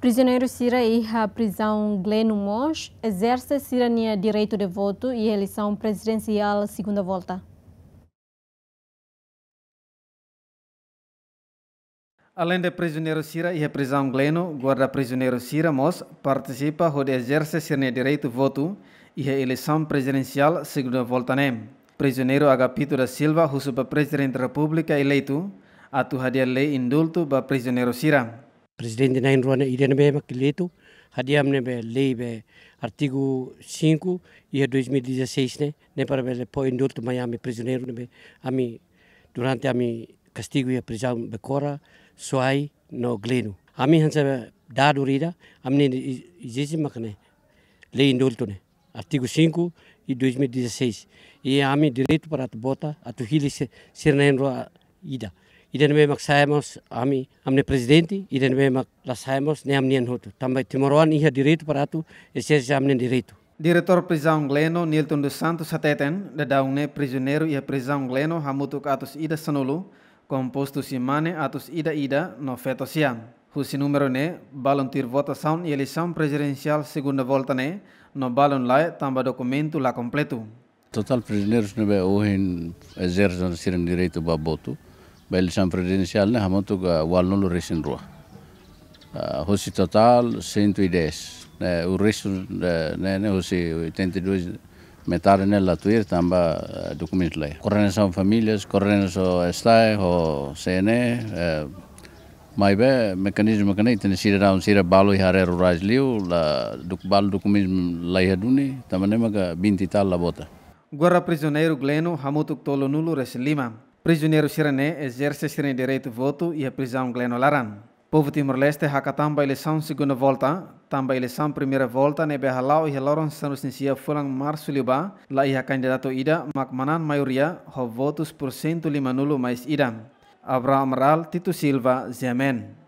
Prisioneiro Cira e a prisão Gleno Mons exerce Cirania direito de voto e eleição presidencial segunda volta. Além de prisioneiro Cira e a prisão Gleno, guarda prisioneiro Cira Mos participa onde exerce Cirania direito voto e a eleição presidencial segunda volta nem. Né? Prisioneiro Agapito da Silva, o presidente da República eleito, de lei indulto para prisioneiro Cira. presidente na inrone ire na bema kileto hadiam ne be leibe artigo 5 ie 2016 ne ne para be po indulto Miami prisioneiro ne be ami durante ami castigo ia prisão be cora soai no glenu ami hansa da durida amne jesi makne le indulto ne artigo 5 e 2016 e ami direito para bota atu hilis ser na inrone ida Iden we nuevo sabemos a mí, a iden we mak de nuevo la sabemos ni a mi enjuto. También Timoruan y el derecho para tú, ese es a mi derecho. Diretor Prisão Gleno, Nilton dos Santos Ateten, da un prisionero y Prisão Gleno, hamutuk atus ida sanulu, composto simane atus ida ida no feto siam. Husi número ne, balon tir votação y eleição presidencial segunda volta ne, no balon lae, tamba documento la completo. Total prisioneros nebe ohin exerzan sirem direito baboto bayli champ presidential ne hamatu ga walnu lu resin ruwa ah, hosi total 110 ne eh, u resin eh, ne ne hosi 82 metare ne la tuir tamba eh, dokument le korrene sa familias korrene so stai ho sene mai be mekanisme kana itene sira raun sira balu hare ru rajliu la duk bal dokument lai haduni tamane maga binti tal la bota Guerra prisioneiro Gleno, Hamutuk Tolo Nulo, Resilima. Prisioneiro chiranê exerce seu direito de voto e a prisão glenolarã. Povo Timor-Leste haka tamba eleição segunda volta, tamba eleição primeira volta ne behalau e loron sanus nisia fulang março liba, la ia candidato ida mak manan maioria ho votos por cento lima nulo mais ida. Abraham Ral, Tito Silva, Zemen.